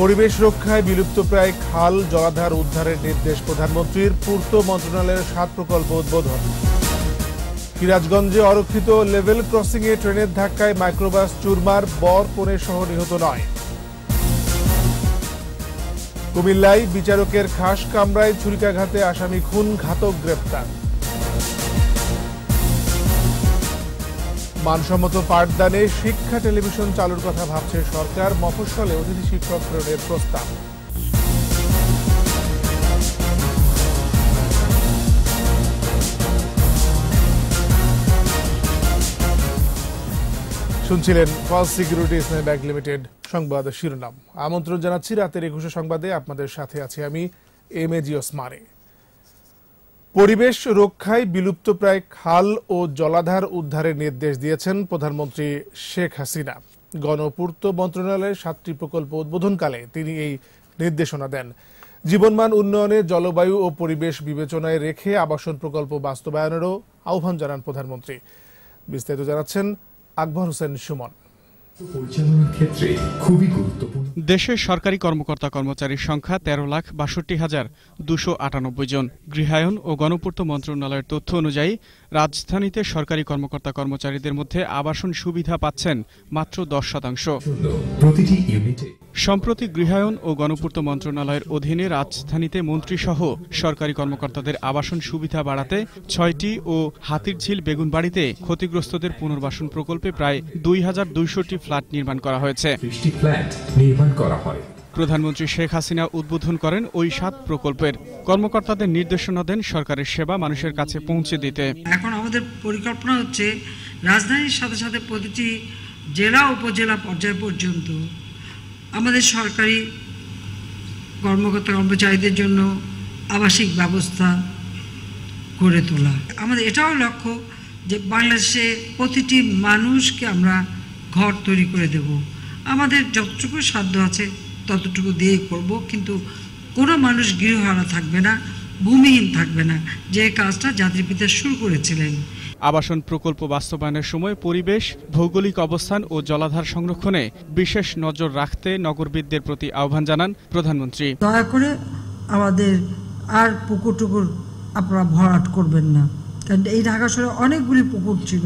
পরিবেশ রক্ষায় বিলুপ্তপ্রায় খাল জলাধার উদ্ধারের নির্দেশ প্রধানমন্ত্রীর পূর্ত মন্ত্রণালয়ের সাত প্রকল্প উদ্বোধন সিরাজগঞ্জে অরক্ষিত লেভেল ক্রসিংয়ে ট্রেনের ধাক্কায় মাইক্রোবাস চুরমার বর কোণে সহ নিহত নয় কুমিল্লায় বিচারকের খাস কামরায় ছুরিকাঘাতে আসামি খুন ঘাতক গ্রেপ্তার মানসম্মত পাঠদানে শিক্ষা টেলিভিশন চালুর কথা ভাবছে সরকার মফস্বলে অতিথি শিক্ষক প্রেরণের প্রস্তাব শুনছিলেন ফার্স্ট সিকিউরিটি ইসলাম ব্যাংক লিমিটেড সংবাদ শিরোনাম আমন্ত্রণ জানাচ্ছি রাতের একুশে সংবাদে আপনাদের সাথে আছি আমি এম এ জিওসমারে পরিবেশ রক্ষায় বিলুপ্তপ্রায় খাল ও জলাধার উদ্ধারের নির্দেশ দিয়েছেন প্রধানমন্ত্রী শেখ হাসিনা গণপূর্ত মন্ত্রণালয়ের সাতটি প্রকল্প উদ্বোধনকালে তিনি এই নির্দেশনা দেন জীবনমান উন্নয়নে জলবায়ু ও পরিবেশ বিবেচনায় রেখে আবাসন প্রকল্প বাস্তবায়নেরও আহ্বান জানান প্রধানমন্ত্রী বিস্তারিত জানাচ্ছেন আকবর হোসেন সুমন পরিচালনার ক্ষেত্রে খুবই গুরুত্বপূর্ণ দেশে সরকারি কর্মকর্তা কর্মচারীর সংখ্যা তেরো লাখ বাষট্টি হাজার দুশো আটানব্বই জন গৃহায়ন ও গণপূর্ত মন্ত্রণালয়ের তথ্য অনুযায়ী রাজধানীতে সরকারি কর্মকর্তা কর্মচারীদের মধ্যে আবাসন সুবিধা পাচ্ছেন মাত্র দশ শতাংশ সম্প্রতি গৃহায়ন ও গণপূর্ত মন্ত্রণালয়ের অধীনে রাজধানীতে মন্ত্রীসহ সরকারি কর্মকর্তাদের আবাসন সুবিধা বাড়াতে ছয়টি ও হাতিরঝিল বেগুনবাড়িতে ক্ষতিগ্রস্তদের পুনর্বাসন প্রকল্পে প্রায় দুই হাজার দুইশোটি ফ্ল্যাট নির্মাণ করা হয়েছে ফ্ল্যাট নির্মাণ করা হয় প্রধানমন্ত্রী শেখ হাসিনা উদ্বোধন করেন ওই সাত প্রকল্পের কর্মকর্তাদের নির্দেশনা দেন সরকারের সেবা মানুষের কাছে পৌঁছে দিতে এখন আমাদের পরিকল্পনা হচ্ছে রাজধানীর সাথে সাথে প্রতিটি জেলা উপজেলা পর্যায় পর্যন্ত আমাদের সরকারি কর্মকর্তা কর্মচারীদের জন্য আবাসিক ব্যবস্থা গড়ে তোলা আমাদের এটাও লক্ষ্য যে বাংলাদেশে প্রতিটি মানুষকে আমরা ঘর তৈরি করে দেব আমাদের যতটুকু সাধ্য আছে ততটুকু দিয়েই করব কিন্তু কোনো মানুষ গৃহহারা থাকবে না ভূমিহীন থাকবে না যে কাজটা জাতির পিতা শুরু করেছিলেন আবাসন প্রকল্প বাস্তবায়নের সময় পরিবেশ ভৌগোলিক অবস্থান ও জলাধার সংরক্ষণে বিশেষ নজর রাখতে নগরবিদদের প্রতি আহ্বান জানান প্রধানমন্ত্রী দয়া করে আমাদের আর পুকুর টুকুর আপনারা ভরাট করবেন না কারণ এই ঢাকা শহরে অনেকগুলি পুকুর ছিল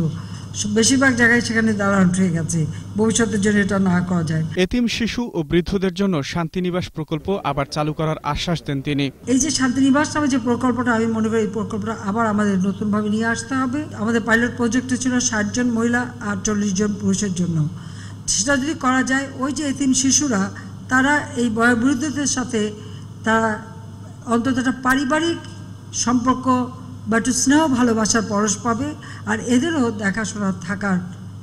বেশিরভাগ জায়গায় সেখানে দালান হয়ে গেছে ভবিষ্যতের জন্য এটা না করা যায় এতিম শিশু ও বৃদ্ধদের জন্য শান্তিনিবাস প্রকল্প আবার চালু করার আশ্বাস দেন তিনি এই যে শান্তিনিবাস নামে যে প্রকল্পটা আমি মনে করি এই প্রকল্পটা আবার আমাদের নতুনভাবে নিয়ে আসতে হবে আমাদের পাইলট প্রজেক্টে ছিল ষাট জন মহিলা আর চল্লিশ জন পুরুষের জন্য সেটা যদি করা যায় ওই যে এতিম শিশুরা তারা এই বয়োবৃদ্ধদের সাথে তারা অন্তত একটা পারিবারিক সম্পর্ক বাট স্নেহ ভালোবাসার পরশ পাবে আর এদেরও দেখাশোনা থাকার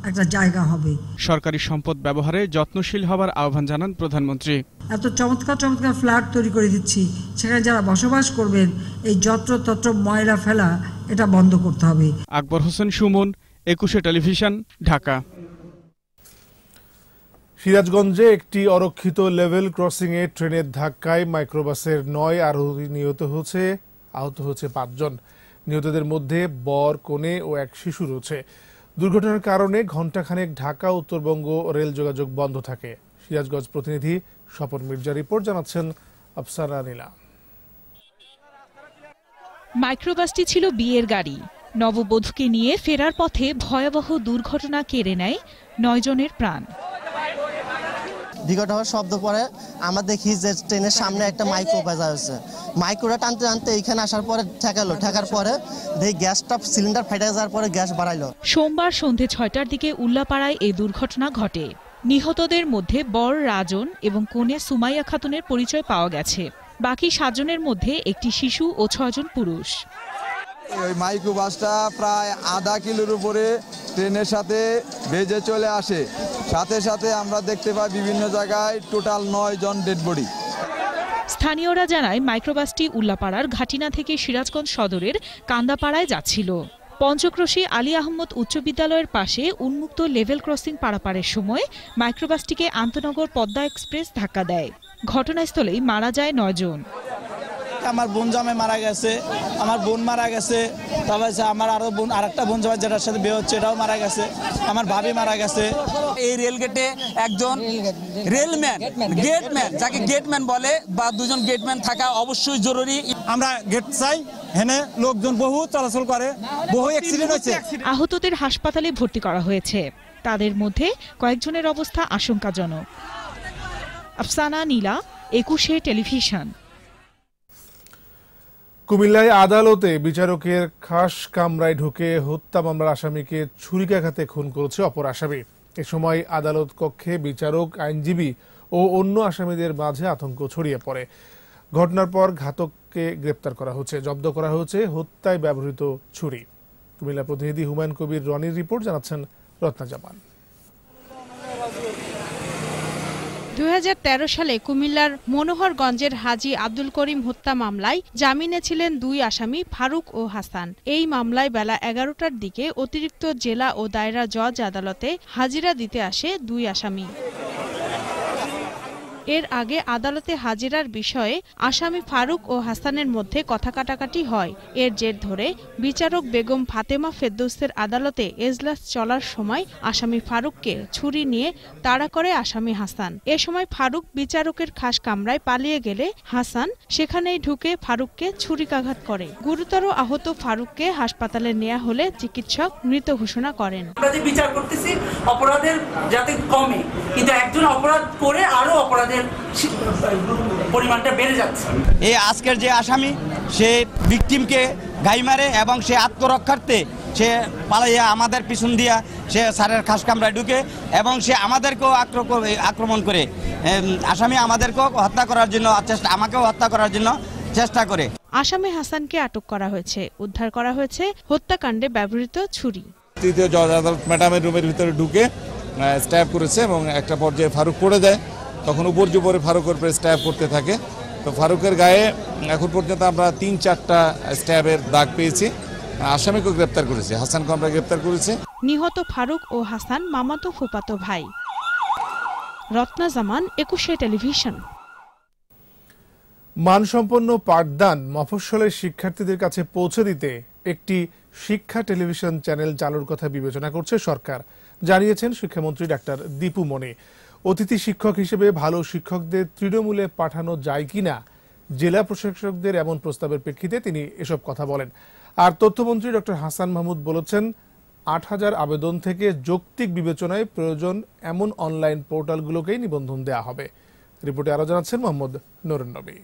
একটা জায়গা হবে সরকারি সম্পদ ব্যবহারে যত্নশীল হবার আহ্বান জানান প্রধানমন্ত্রী এত চমৎকার চমৎকার ফ্ল্যাট তৈরি করে দিচ্ছি সেখানে যারা বসবাস করবেন এই যত্রতত্র ময়লা ফেলা এটা বন্ধ করতে হবে আকবর হোসেন সুমন একুশে টেলিভিশন ঢাকা সিরাজগঞ্জে একটি অরক্ষিত লেভেল ক্রসিংয়ে ট্রেনের ধাক্কায় মাইক্রোবাসের নয় আরোহী নিহত হয়েছে আহত হয়েছে পাঁচজন নিহতদের মধ্যে বর কোণে ও এক শিশু রয়েছে দুর্ঘটনার কারণে ঘণ্টাখানেক ঢাকা উত্তরবঙ্গ রেল যোগাযোগ বন্ধ থাকে সিরাজগঞ্জ প্রতিনিধি স্বপন মির্জা রিপোর্ট জানাচ্ছেন আফসারা নীলা মাইক্রোবাসটি ছিল বিয়ের গাড়ি নববধূকে নিয়ে ফেরার পথে ভয়াবহ দুর্ঘটনা কেড়ে নেয় নয়জনের প্রাণ দুর্ঘটনার হওয়ার শব্দ পরে আমরা দেখি যে ট্রেনের সামনে একটা মাইক্রোবাস আছে মাইক্রোটা টানতে টানতে এখানে আসার পরে ঠেকালো ঠেকার পরে দেখি গ্যাসটা সিলিন্ডার ফেটে যাওয়ার পরে গ্যাস বাড়াইলো সোমবার সন্ধে ছয়টার দিকে উল্লাপাড়ায় এই দুর্ঘটনা ঘটে নিহতদের মধ্যে বর রাজন এবং কনে সুমাইয়া খাতুনের পরিচয় পাওয়া গেছে বাকি সাতজনের মধ্যে একটি শিশু ও ছয়জন পুরুষ ওই মাইক্রো বাসটা প্রায় আধা কিলোর উপরে ট্রেনের সাথে ভেজে চলে আসে সাথে সাথে আমরা দেখতে পাই বিভিন্ন জায়গায় টোটাল নয় জন ডেড বডি স্থানীয়রা জানায় মাইক্রোবাসটি উল্লাপাড়ার ঘাটিনা থেকে সিরাজগঞ্জ সদরের কান্দাপাড়ায় যাচ্ছিল পঞ্চক্রোশী আলী আহমদ উচ্চ বিদ্যালয়ের পাশে উন্মুক্ত লেভেল ক্রসিং পারাপারের সময় মাইক্রোবাসটিকে আন্তনগর পদ্মা এক্সপ্রেস ধাক্কা দেয় ঘটনাস্থলেই মারা যায় নয়জন আমার বোন জামাই মারা গেছে আমার বোন মারা গেছে তারপরে আমার আরও বোন আরেকটা বোন জামাই যেটার সাথে বিয়ে হচ্ছে এটাও মারা গেছে আমার ভাবি মারা গেছে এই রেলগেটে একজন রেলম্যান গেটম্যান যাকে গেটম্যান বলে বা দুজন গেটম্যান থাকা অবশ্যই জরুরি আমরা গেট চাই হেনে লোকজন বহু চলাচল করে বহু অ্যাক্সিডেন্ট হয়েছে আহতদের হাসপাতালে ভর্তি করা হয়েছে তাদের মধ্যে কয়েকজনের অবস্থা আশঙ্কাজনক আফসানা নীলা একুশে টেলিভিশন কুমিল্লায় আদালতে বিচারকের খাস কামরায় ঢুকে হত্যা মামলার আসামিকে ছুরিকাঘাতে খুন করেছে অপর আসামি এ সময় আদালত কক্ষে বিচারক আইনজীবী ও অন্য আসামিদের মাঝে আতঙ্ক ছড়িয়ে পড়ে ঘটনার পর ঘাতককে গ্রেপ্তার করা হচ্ছে জব্দ করা হয়েছে হত্যায় ব্যবহৃত ছুরি কুমিল্লা প্রতিনিধি হুমায়ুন কবির রনির রিপোর্ট জানাচ্ছেন রত্না জামান দুই সালে কুমিল্লার মনোহরগঞ্জের হাজি আব্দুল করিম হত্যা মামলায় জামিনে ছিলেন দুই আসামি ফারুক ও হাসান এই মামলায় বেলা এগারোটার দিকে অতিরিক্ত জেলা ও দায়রা জজ আদালতে হাজিরা দিতে আসে দুই আসামি এর আগে আদালতে হাজিরার বিষয়ে আসামি ফারুক ও হাসানের মধ্যে কথা কাটাকাটি হয় এর জের ধরে বিচারক বেগম ফাতেমা ফেদ্দুসের আদালতে এজলাস চলার সময় আসামি ফারুককে ছুরি নিয়ে তাড়া করে আসামি হাসান এ সময় ফারুক বিচারকের খাস কামরায় পালিয়ে গেলে হাসান সেখানেই ঢুকে ফারুককে ছুরিকাঘাত করে গুরুতর আহত ফারুককে হাসপাতালে নেওয়া হলে চিকিৎসক মৃত ঘোষণা করেন বিচার করতেছি অপরাধের যাতে কমে কিন্তু একজন অপরাধ করে আরো অপরাধের পরিমাণটা বেড়ে যাচ্ছে এই আজকের যে আসামি সে ভিকটিমকে গাই মারে এবং সে আত্মরক্ষার্থে সে পালাইয়া আমাদের পিছন দিয়া সে সারের খাস কামরায় ঢুকে এবং সে আমাদেরকেও আক্রমণ করে আসামি আমাদেরকেও হত্যা করার জন্য চেষ্টা আমাকেও হত্যা করার জন্য চেষ্টা করে আসামি হাসানকে আটক করা হয়েছে উদ্ধার করা হয়েছে হত্যাকাণ্ডে ব্যবহৃত ছুরি তৃতীয় জজ আদালত ম্যাডামের রুমের ভিতরে ঢুকে স্ট্যাব করেছে এবং একটা পর্যায়ে ফারুক পড়ে দেয় তখন উপর জুপরে ফারুকের উপরে স্ট্যাব করতে থাকে তো ফারুকের গায়ে এখন পর্যন্ত আমরা তিন চারটা স্ট্যাবের দাগ পেয়েছি আসামিকে গ্রেপ্তার করেছি হাসানকে আমরা গ্রেপ্তার করেছি নিহত ফারুক ও হাসান মামাতো ফুপাতো ভাই রত্না জামান একুশে টেলিভিশন মানসম্পন্ন পাঠদান মফস্বলের শিক্ষার্থীদের কাছে পৌঁছে দিতে একটি শিক্ষা টেলিভিশন চ্যানেল চালুর কথা বিবেচনা করছে সরকার জানিয়েছেন শিক্ষামন্ত্রী ডাক্তার দীপু মনি অতিথি শিক্ষক হিসেবে ভালো শিক্ষকদের তৃণমূলে পাঠানো যায় কিনা জেলা প্রশাসকদের এমন প্রস্তাবের প্রেক্ষিতে তিনি এসব কথা বলেন আর তথ্যমন্ত্রী ডক্টর হাসান মাহমুদ বলেছেন আট হাজার আবেদন থেকে যৌক্তিক বিবেচনায় প্রয়োজন এমন অনলাইন পোর্টালগুলোকেই নিবন্ধন দেয়া হবে রিপোর্টে আরো জানাচ্ছেন মোহাম্মদ নরেন নবী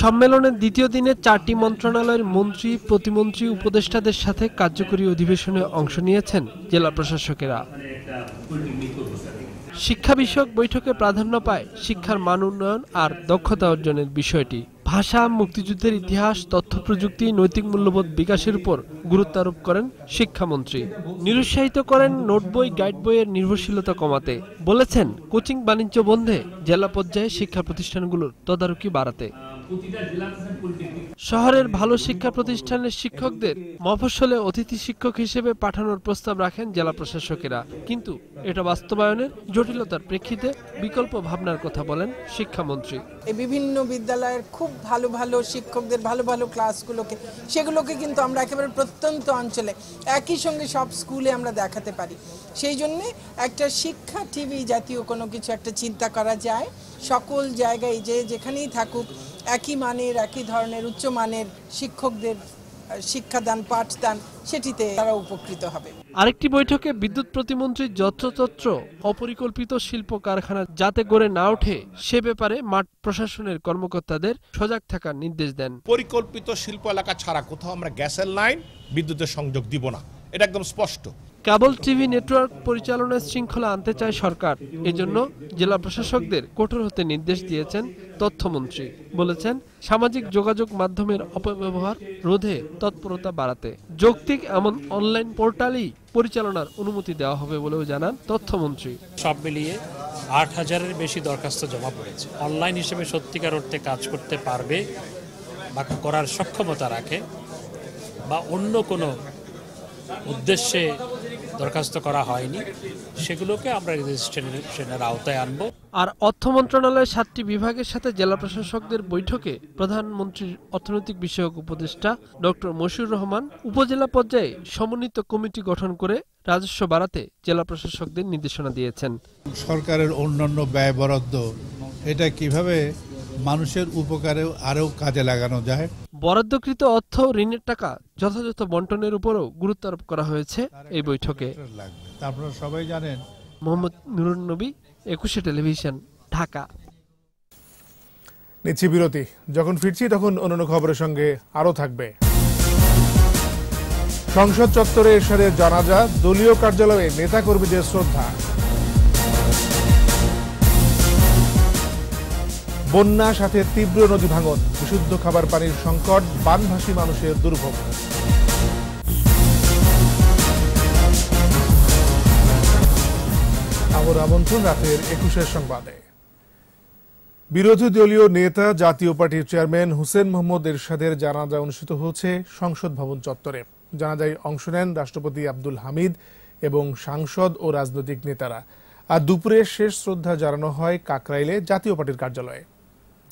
সম্মেলনের দ্বিতীয় দিনে চারটি মন্ত্রণালয়ের মন্ত্রী প্রতিমন্ত্রী উপদেষ্টাদের সাথে কার্যকরী অধিবেশনে অংশ নিয়েছেন জেলা প্রশাসকেরা শিক্ষা বিষয়ক বৈঠকে প্রাধান্য পায় শিক্ষার মান উন্নয়ন আর দক্ষতা অর্জনের বিষয়টি ভাষা মুক্তিযুদ্ধের ইতিহাস তথ্য প্রযুক্তি নৈতিক মূল্যবোধ বিকাশের উপর গুরুত্ব আরোপ করেন শিক্ষামন্ত্রী নিরুৎসাহিত করেন নোট বই গাইড বইয়ের নির্ভরশীলতা কমাতে বলেছেন কোচিং বাণিজ্য বন্ধে জেলা পর্যায়ে শিক্ষা প্রতিষ্ঠানগুলোর তদারকি বাড়াতে শহরের ভালো শিক্ষা প্রতিষ্ঠানের শিক্ষকদের মফসলে অতিথি শিক্ষক হিসেবে পাঠানোর প্রস্তাব রাখেন জেলা প্রশাসকেরা কিন্তু এটা বাস্তবায়নের জটিলতার প্রেক্ষিতে বিকল্প ভাবনার কথা বলেন শিক্ষামন্ত্রী বিভিন্ন বিদ্যালয়ের খুব ভালো ভালো শিক্ষকদের ভালো ভালো ক্লাসগুলোকে সেগুলোকে কিন্তু আমরা একেবারে প্রত্যন্ত অঞ্চলে একই সঙ্গে সব স্কুলে আমরা দেখাতে পারি সেই জন্যে একটা শিক্ষা টিভি জাতীয় কোনো কিছু একটা চিন্তা করা যায় সকল জায়গায় যে যেখানেই থাকুক একই মানের একই ধরনের উচ্চ মানের শিক্ষকদের শিক্ষাদান পাঠদান সেটিতে তারা উপকৃত হবে আরেকটি বৈঠকে বিদ্যুৎ প্রতিমন্ত্রী যত্রতত্র অপরিকল্পিত শিল্প কারখানা যাতে গড়ে না ওঠে সে ব্যাপারে মাঠ প্রশাসনের কর্মকর্তাদের সজাগ থাকার নির্দেশ দেন পরিকল্পিত শিল্প এলাকা ছাড়া কোথাও আমরা গ্যাসের লাইন বিদ্যুতের সংযোগ দিব না এটা একদম স্পষ্ট কেবল টিভি নেটওয়ার্ক পরিচালনার শৃঙ্খলা আনতে চায় সরকার এজন্য জেলা প্রশাসকদের কঠোর হতে নির্দেশ দিয়েছেন তথ্যমন্ত্রী বলেছেন সামাজিক যোগাযোগ মাধ্যমের অপব্যবহার রোধে তৎপরতা বাড়াতে যৌক্তিক এমন অনলাইন পোর্টালই পরিচালনার অনুমতি দেওয়া হবে বলেও জানান তথ্যমন্ত্রী সব মিলিয়ে আট হাজারের বেশি দরখাস্ত জমা পড়েছে অনলাইন হিসেবে সত্যিকার অর্থে কাজ করতে পারবে বা করার সক্ষমতা রাখে বা অন্য কোনো উদ্দেশ্যে দরখাস্ত করা হয়নি সেগুলোকে আমরা রেজিস্ট্রেশনের আওতায় আনব আর অর্থ মন্ত্রণালয়ের সাতটি বিভাগের সাথে জেলা প্রশাসকদের বৈঠকে প্রধানমন্ত্রীর অর্থনৈতিক বিষয়ক উপদেষ্টা ডক্টর মশিউর রহমান উপজেলা পর্যায়ে সমন্বিত কমিটি গঠন করে রাজস্ব বাড়াতে জেলা প্রশাসকদের নির্দেশনা দিয়েছেন সরকারের অন্যান্য ব্যয় বরাদ্দ এটা কিভাবে মানুষের উপকারেও আরও কাজে লাগানো যায় বরাদ্দকৃত অর্থ ঋণের টাকা যথাযথ বন্টনের উপরও গুরুত্ব আরোপ করা হয়েছে এই বৈঠকে আপনারা সবাই জানেন মোহাম্মদ নুরুন নবী একুশে টেলিভিশন ঢাকা নিচ্ছি বিরতি যখন ফিরছি তখন অন্যান্য খবরের সঙ্গে আরও থাকবে সংসদ চত্বরে এশারের জানাজা দলীয় কার্যালয়ে নেতা কর্মীদের শ্রদ্ধা বন্যা সাথে তীব্র নদী ভাঙন বিশুদ্ধ খাবার পানির সংকট বানভাসী মানুষের দুর্ভোগ রাতের সংবাদে বিরোধী দলীয় নেতা জাতীয় পার্টির চেয়ারম্যান হুসেন মোহাম্মদ এরশাদের জানাজা অনুষ্ঠিত হচ্ছে সংসদ ভবন চত্বরে জানাজায় অংশ নেন রাষ্ট্রপতি আব্দুল হামিদ এবং সাংসদ ও রাজনৈতিক নেতারা আর দুপুরে শেষ শ্রদ্ধা জানানো হয় কাকরাইলে জাতীয় পার্টির কার্যালয়ে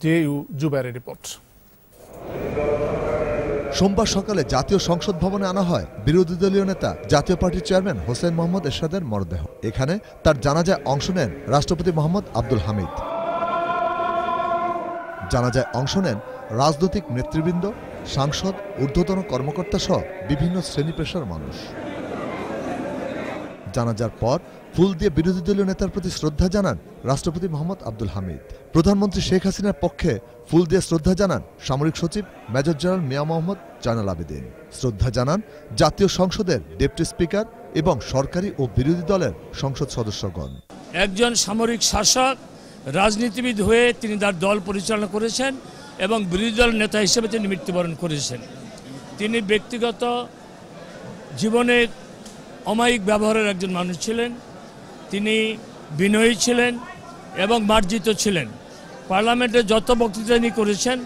জেইউ ইউ রিপোর্ট সোমবার সকালে জাতীয় সংসদ ভবনে আনা হয় বিরোধী দলীয় নেতা জাতীয় পার্টির চেয়ারম্যান হোসেন মোহাম্মদ এরশাদের মরদেহ এখানে তার জানাজায় অংশ নেন রাষ্ট্রপতি মোহাম্মদ আব্দুল হামিদ জানাজায় অংশ নেন রাজনৈতিক নেতৃবৃন্দ সাংসদ ঊর্ধ্বতন কর্মকর্তা সহ বিভিন্ন শ্রেণী পেশার মানুষ জানাজার পর ফুল দিয়ে বিরোধী দলীয় নেতার প্রতি শ্রদ্ধা জানান রাষ্ট্রপতি মোহাম্মদ আব্দুল হামিদ প্রধানমন্ত্রী শেখ হাসিনার পক্ষে ফুল দিয়ে শ্রদ্ধা জানান সামরিক সচিব মেজর জেনারেল মিয়া মোহাম্মদ জানাল আবেদিন শ্রদ্ধা জানান জাতীয় সংসদের ডেপুটি স্পিকার এবং সরকারি ও বিরোধী দলের সংসদ সদস্যগণ একজন সামরিক শাসক রাজনীতিবিদ হয়ে তিনি তার দল পরিচালনা করেছেন এবং বিরোধী দল নেতা হিসেবে তিনি মৃত্যুবরণ করেছেন তিনি ব্যক্তিগত জীবনে অমায়িক ব্যবহারের একজন মানুষ ছিলেন তিনি বিনয়ী ছিলেন এবং মার্জিত ছিলেন পার্লামেন্টে যত বক্তৃতা তিনি করেছেন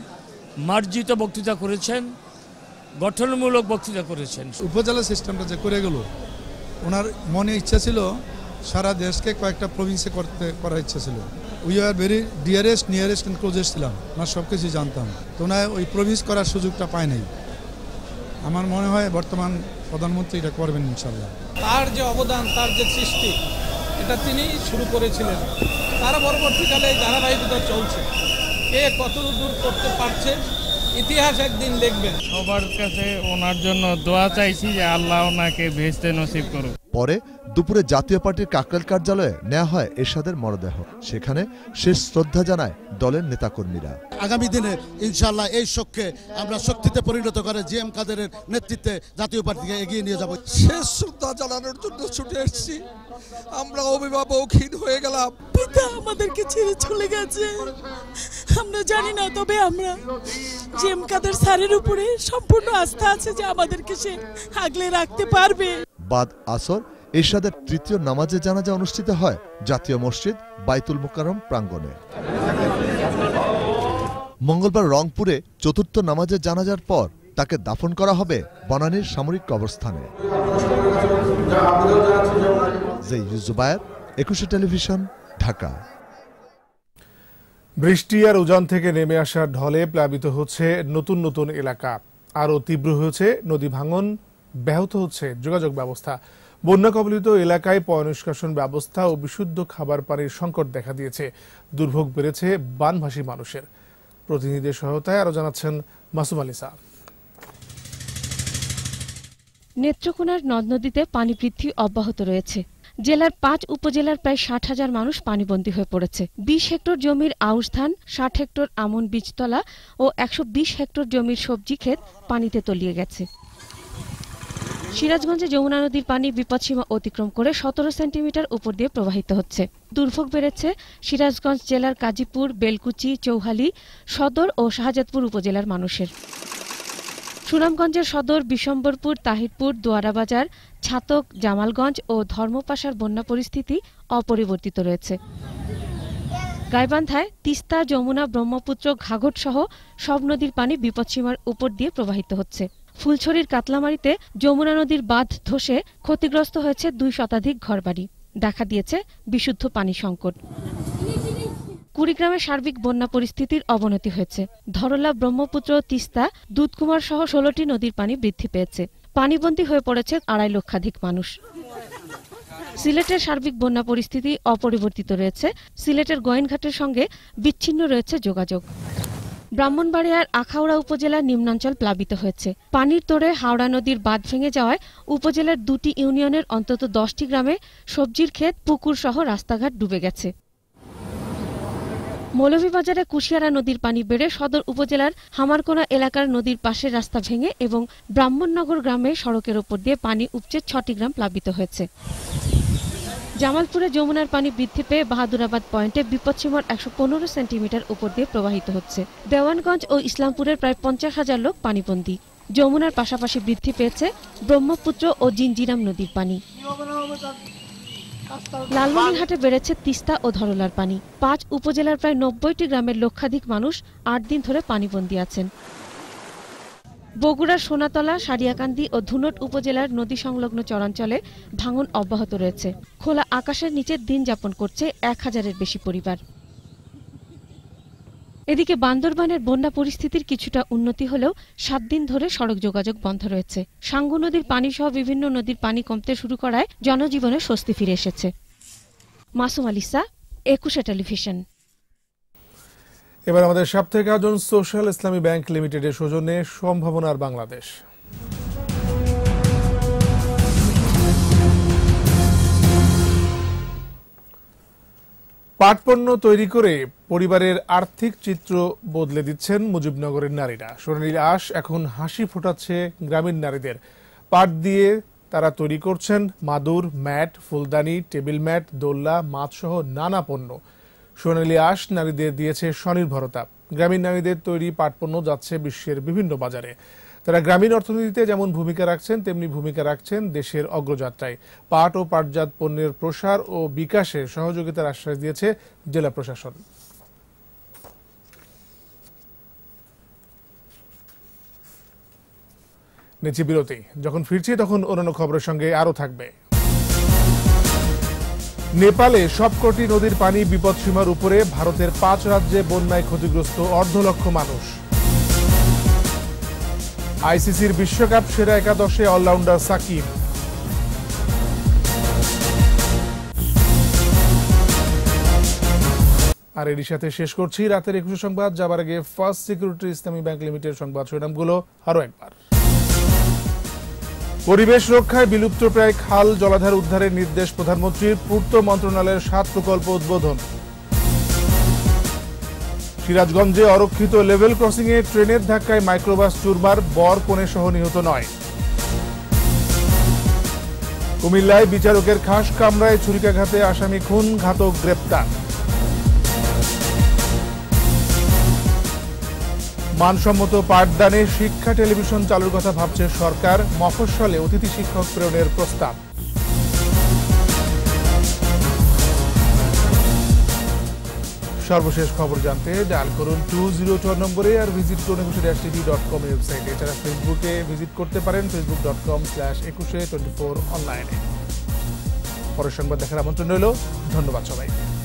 মার্জিত বক্তৃতা করেছেন গঠনমূলক বক্তৃতা করেছেন উপজেলা সিস্টেমটা যে করে গেল ওনার মনে ইচ্ছা ছিল সারা দেশকে কয়েকটা প্রভিন্সে করতে করার ইচ্ছা ছিল we are very dearest nearest and closest ছিলাম ওনার সব কিছুই জানতাম তো ওনার ওই প্রভিন্স করার সুযোগটা পায় নাই আমার মনে হয় বর্তমান প্রধানমন্ত্রী এটা করবেন ইনশাল্লাহ তার যে অবদান তার যে সৃষ্টি এটা তিনি শুরু করেছিলেন তার পরবর্তীকালে এই ধারাবাহিকতা চলছে কে কত দূর করতে পারছে ইতিহাস একদিন দেখবেন সবার কাছে ওনার জন্য দোয়া চাইছি যে আল্লাহ ওনাকে ভেস্তে নসিব করুক পরে দুপুরে জাতীয় পার্টির কাকরাল কার্যালয়ে নেওয়া হয় এরশাদের মরদেহ সেখানে শেষ শ্রদ্ধা জানায় দলের নেতাকর্মীরা আগামী দিনে ইনশাল্লাহ এই শোককে আমরা শক্তিতে পরিণত করে জি এম কাদেরের নেতৃত্বে জাতীয় পার্টিকে এগিয়ে নিয়ে যাব শেষ শ্রদ্ধা জানানোর জন্য ছুটে এসেছি আমরা অভিভাবকহীন হয়ে গেলাম পিতা আমাদেরকে ছেড়ে চলে গেছে আমরা জানি না তবে আমরা জি এম কাদের স্যারের উপরে সম্পূর্ণ আস্থা আছে যে আমাদেরকে সে আগলে রাখতে পারবে বাদ আসর এরশাদের তৃতীয় নামাজে জানাজা অনুষ্ঠিত হয় জাতীয় মসজিদ বাইতুল মোকারম প্রাঙ্গণে মঙ্গলবার রংপুরে চতুর্থ নামাজে জানাজার পর তাকে দাফন করা হবে বনানীর সামরিক কবরস্থানে একুশে টেলিভিশন ঢাকা বৃষ্টি আর উজান থেকে নেমে আসার ঢলে প্লাবিত হচ্ছে নতুন নতুন এলাকা আরও তীব্র হয়েছে নদী ভাঙন ব্যাহত হচ্ছে যোগাযোগ ব্যবস্থা বন্যা কবলিত এলাকায় পয়নিষ্কাশন ব্যবস্থা ও বিশুদ্ধ খাবার পানির সংকট দেখা দিয়েছে দুর্ভোগ বেড়েছে বানভাসী মানুষের প্রতিনিধিদের সহায়তায় আরো জানাচ্ছেন মাসুম আলিসা নেত্রকোনার নদ নদীতে পানি বৃদ্ধি অব্যাহত রয়েছে জেলার পাঁচ উপজেলার প্রায় ষাট হাজার মানুষ পানিবন্দী হয়ে পড়েছে বিশ হেক্টর জমির আউশ ধান ষাট হেক্টর আমন বীজতলা ও একশো হেক্টর জমির সবজি ক্ষেত পানিতে তলিয়ে গেছে সিরাজগঞ্জে যমুনা নদীর পানি বিপদসীমা অতিক্রম করে সতেরো সেন্টিমিটার উপর দিয়ে প্রবাহিত হচ্ছে দুর্ভোগ বেড়েছে সিরাজগঞ্জ জেলার কাজীপুর বেলকুচি চৌহালি সদর ও শাহজাদপুর উপজেলার মানুষের সুনামগঞ্জের সদর বিশম্বরপুর তাহিরপুর দোয়ারাবাজার ছাতক জামালগঞ্জ ও ধর্মপাশার বন্যা পরিস্থিতি অপরিবর্তিত রয়েছে গাইবান্ধায় তিস্তা যমুনা ব্রহ্মপুত্র ঘাঘট সহ সব নদীর পানি বিপদসীমার উপর দিয়ে প্রবাহিত হচ্ছে ফুলছড়ির কাতলামারিতে যমুনা নদীর বাঁধ ধসে ক্ষতিগ্রস্ত হয়েছে দুই শতাধিক ঘরবাড়ি দেখা দিয়েছে বিশুদ্ধ পানি সংকট কুড়িগ্রামে সার্বিক বন্যা পরিস্থিতির অবনতি হয়েছে ধরলা ব্রহ্মপুত্র তিস্তা দুধকুমার সহ ষোলোটি নদীর পানি বৃদ্ধি পেয়েছে পানিবন্দী হয়ে পড়েছে আড়াই লক্ষাধিক মানুষ সিলেটের সার্বিক বন্যা পরিস্থিতি অপরিবর্তিত রয়েছে সিলেটের গোয়েনঘাটের সঙ্গে বিচ্ছিন্ন রয়েছে যোগাযোগ ব্রাহ্মণবাড়িয়ার আখাউড়া উপজেলার নিম্নাঞ্চল প্লাবিত হয়েছে পানির তোড়ে হাওড়া নদীর বাঁধ ভেঙে যাওয়ায় উপজেলার দুটি ইউনিয়নের অন্তত দশটি গ্রামে সবজির ক্ষেত পুকুর সহ রাস্তাঘাট ডুবে গেছে মৌলভীবাজারে কুশিয়ারা নদীর পানি বেড়ে সদর উপজেলার হামারকোনা এলাকার নদীর পাশের রাস্তা ভেঙে এবং ব্রাহ্মণনগর গ্রামে সড়কের ওপর দিয়ে পানি উপচে ছটি গ্রাম প্লাবিত হয়েছে জামালপুরে যমুনার পানি বৃদ্ধি পেয়ে বাহাদুরাবাদ পয়েন্টে বিপদসীমার একশো পনেরো সেন্টিমিটার উপর দিয়ে প্রবাহিত হচ্ছে দেওয়ানগঞ্জ ও ইসলামপুরের প্রায় পঞ্চাশ হাজার লোক পানিবন্দী যমুনার পাশাপাশি বৃদ্ধি পেয়েছে ব্রহ্মপুত্র ও জিনজিরাম নদীর পানি লালমনিরহাটে বেড়েছে তিস্তা ও ধরলার পানি পাঁচ উপজেলার প্রায় নব্বইটি গ্রামের লক্ষাধিক মানুষ আট দিন ধরে পানিবন্দী আছেন বগুড়ার সোনাতলা সারিয়াকান্দি ও ধুনট উপজেলার নদী সংলগ্ন চরাঞ্চলে ভাঙন অব্যাহত রয়েছে খোলা আকাশের নিচে দিন যাপন করছে এক হাজারের বেশি পরিবার এদিকে বান্দরবানের বন্যা পরিস্থিতির কিছুটা উন্নতি হলেও সাত দিন ধরে সড়ক যোগাযোগ বন্ধ রয়েছে সাঙ্গু নদীর পানি সহ বিভিন্ন নদীর পানি কমতে শুরু করায় জনজীবনে স্বস্তি ফিরে এসেছে মাসুম আলিসা একুশে টেলিভিশন এবার আমাদের থেকে আজন সোশ্যাল ইসলামী ব্যাংক লিমিটেডের সৌজন্যে সম্ভাবনার বাংলাদেশ পাটপণ্য তৈরি করে পরিবারের আর্থিক চিত্র বদলে দিচ্ছেন মুজিবনগরের নারীরা সোনালীর আশ এখন হাসি ফোটাচ্ছে গ্রামীণ নারীদের পাট দিয়ে তারা তৈরি করছেন মাদুর ম্যাট ফুলদানি টেবিল ম্যাট দোল্লা মাছসহ নানা পণ্য সোনালী আস নারীদের দিয়েছে স্বনির্ভরতা গ্রামীণ নারীদের তৈরি পাটপণ্য যাচ্ছে বিশ্বের বিভিন্ন বাজারে তারা গ্রামীণ অর্থনীতিতে যেমন ভূমিকা রাখছেন তেমনি ভূমিকা রাখছেন দেশের অগ্রযাত্রায় পাট ও পাটজাত পণ্যের প্রসার ও বিকাশে সহযোগিতার আশ্বাস দিয়েছে জেলা প্রশাসন নিচে বিরতি যখন ফিরছি তখন অন্যান্য খবরের সঙ্গে আরও থাকবে নেপালে সবকটি নদীর পানি বিপদসীমার উপরে ভারতের পাঁচ রাজ্যে বন্যায় ক্ষতিগ্রস্ত অর্ধলক্ষ মানুষ আইসিসির বিশ্বকাপ সেরা একাদশে অলরাউন্ডার সাকিব আর এরই সাথে শেষ করছি রাতের একুশে সংবাদ যাবার আগে ফার্স্ট সিকিউরিটি ইসলামী ব্যাংক লিমিটেড সংবাদ শিরোনামগুলো আরও একবার পরিবেশ রক্ষায় বিলুপ্তপ্রায় খাল জলাধার উদ্ধারের নির্দেশ প্রধানমন্ত্রীর পূর্ত মন্ত্রণালয়ের সাত প্রকল্প উদ্বোধন সিরাজগঞ্জে অরক্ষিত লেভেল ক্রসিংয়ে ট্রেনের ধাক্কায় মাইক্রোবাস চুরমার বর কোণে সহ নিহত নয় কুমিল্লায় বিচারকের খাস কামরায় ছুরিকাঘাতে আসামি খুন ঘাতক গ্রেপ্তার মানসম্মত পাঠদানে শিক্ষা টেলিভিশন চালুর কথা ভাবছে সরকার মফস্বলে অতিথি শিক্ষক প্রেরণের প্রস্তাব সর্বশেষ খবর জানতে ডায়াল করুন টু জিরো টু নম্বরে আর ভিজিট করুন একুশে ড্যাশ টিভি ডট কম ওয়েবসাইটে এছাড়া ফেসবুকে ভিজিট করতে পারেন Facebook dot com slash Ekushey twenty four অনলাইনে পরের সংবাদ দেখার আমন্ত্রণ রইল ধন্যবাদ সবাইকে